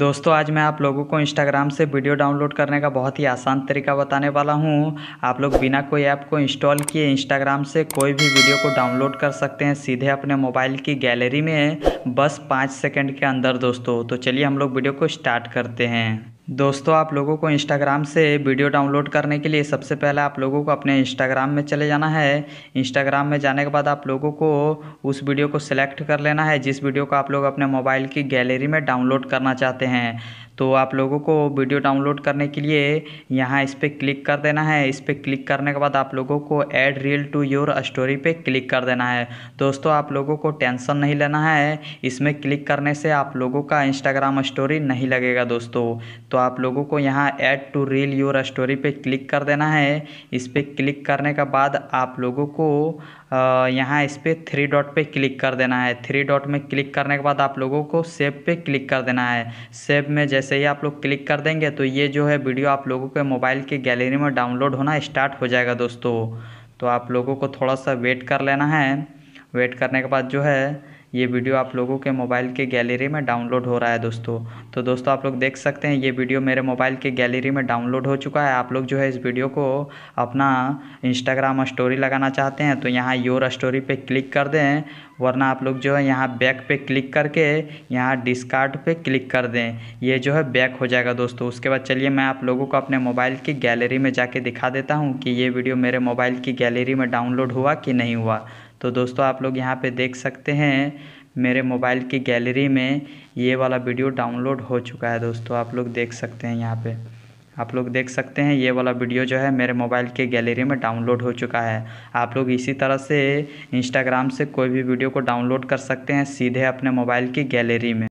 दोस्तों आज मैं आप लोगों को इंस्टाग्राम से वीडियो डाउनलोड करने का बहुत ही आसान तरीका बताने वाला हूं आप लोग बिना कोई ऐप को इंस्टॉल किए इंस्टाग्राम से कोई भी वीडियो को डाउनलोड कर सकते हैं सीधे अपने मोबाइल की गैलरी में बस पाँच सेकंड के अंदर दोस्तों तो चलिए हम लोग वीडियो को स्टार्ट करते हैं दोस्तों आप लोगों को इंस्टाग्राम से वीडियो डाउनलोड करने के लिए सबसे पहले आप लोगों को अपने इंस्टाग्राम में चले जाना है इंस्टाग्राम में जाने के बाद आप लोगों को उस वीडियो को सिलेक्ट कर लेना है जिस वीडियो को आप लोग अपने मोबाइल की गैलरी में डाउनलोड करना चाहते हैं तो आप लोगों को वीडियो डाउनलोड करने के लिए यहाँ इस पर क्लिक कर देना है इस पर क्लिक करने के बाद आप लोगों को add reel to your story पे क्लिक कर देना है दोस्तों आप लोगों को टेंशन नहीं लेना है इसमें क्लिक करने से आप लोगों का इंस्टाग्राम स्टोरी नहीं लगेगा दोस्तों तो आप लोगों को यहाँ add to reel your story पर क्लिक कर देना है इस पर क्लिक करने के बाद आप लोगों को यहाँ इस पर थ्री डॉट पे क्लिक कर देना है थ्री डॉट में क्लिक करने के बाद आप लोगों को सेब पे क्लिक कर देना है सेब में जैसे जैसे ही आप लोग क्लिक कर देंगे तो ये जो है वीडियो आप लोगों के मोबाइल की गैलरी में डाउनलोड होना स्टार्ट हो जाएगा दोस्तों तो आप लोगों को थोड़ा सा वेट कर लेना है वेट करने के बाद जो है ये वीडियो आप लोगों के मोबाइल के गैलरी में डाउनलोड हो रहा है दोस्तों तो दोस्तों आप लोग देख सकते हैं ये वीडियो मेरे मोबाइल के गैलरी में डाउनलोड हो चुका है आप लोग जो है इस वीडियो को अपना इंस्टाग्राम स्टोरी लगाना चाहते हैं तो यहाँ योर स्टोरी पे क्लिक कर दें वरना आप लोग जो है यहाँ बैक पे क्लिक करके यहाँ डिस्कार्ड पे क्लिक कर दें ये जो है बैक हो जाएगा दोस्तों उसके बाद चलिए मैं आप लोगों को अपने मोबाइल की गैलरी में जाके दिखा देता हूँ कि ये वीडियो मेरे मोबाइल की गैलरी में डाउनलोड हुआ कि नहीं हुआ तो दोस्तों आप लोग यहाँ पे देख सकते हैं मेरे मोबाइल की गैलरी में ये वाला वीडियो डाउनलोड हो चुका है दोस्तों आप लोग देख सकते हैं यहाँ पे आप लोग देख सकते हैं ये वाला वीडियो जो है मेरे मोबाइल के गैलरी में डाउनलोड हो चुका है आप लोग इसी तरह से इंस्टाग्राम से कोई भी वीडियो को डाउनलोड कर सकते हैं सीधे अपने मोबाइल की गैलरी में